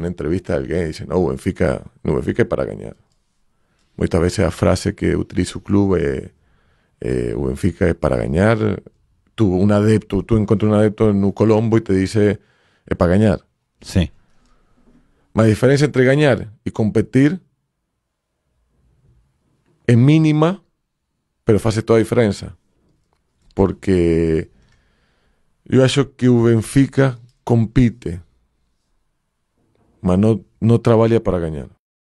una entrevista alguien y dice, no, Benfica, no, Benfica es para ganar. Muchas veces la frase que utiliza su club es, eh, eh, Benfica es para ganar. Tú, un adepto, tú encuentras un adepto en un Colombo y te dice, es para ganar. Sí. La diferencia entre ganar y competir es mínima, pero hace toda diferencia. Porque yo creo que Ubenfica Benfica compite mas no, no para ganar.